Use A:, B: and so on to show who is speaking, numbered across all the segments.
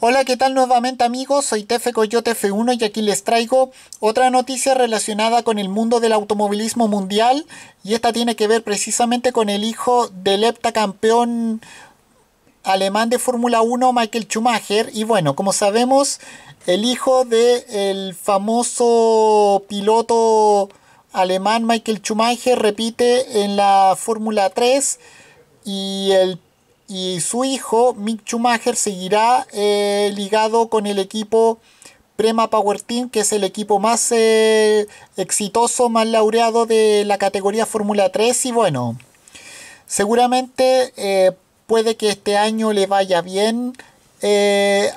A: Hola, ¿qué tal nuevamente amigos? Soy Tefe Coyote F1 y aquí les traigo otra noticia relacionada con el mundo del automovilismo mundial y esta tiene que ver precisamente con el hijo del heptacampeón alemán de Fórmula 1 Michael Schumacher y bueno, como sabemos, el hijo del famoso piloto alemán Michael Schumacher repite en la Fórmula 3 y el y su hijo Mick Schumacher seguirá eh, ligado con el equipo Prema Power Team, que es el equipo más eh, exitoso, más laureado de la categoría Fórmula 3. Y bueno, seguramente eh, puede que este año le vaya bien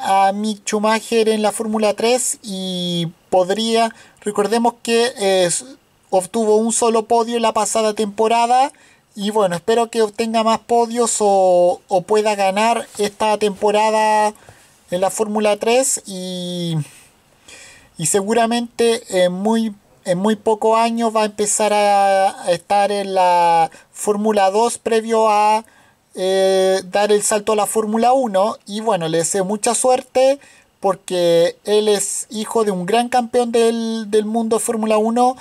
A: a Mick Schumacher en la Fórmula 3 y podría, recordemos que obtuvo un solo podio en la pasada temporada y bueno, espero que obtenga más podios o, pueda ganar esta temporada en la Fórmula 3 y, y seguramente en muy, en muy poco años va a empezar a, estar en la Fórmula 2 previo a eh, dar el salto a la Fórmula 1 y bueno, le deseo mucha suerte porque él es hijo de un gran campeón del, del mundo Fórmula 1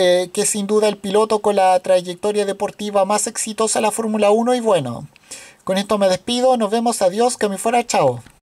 A: eh, que sin duda el piloto con la trayectoria deportiva más exitosa de la Fórmula 1 y bueno, con esto me despido, nos vemos, adiós, que me fuera, chao.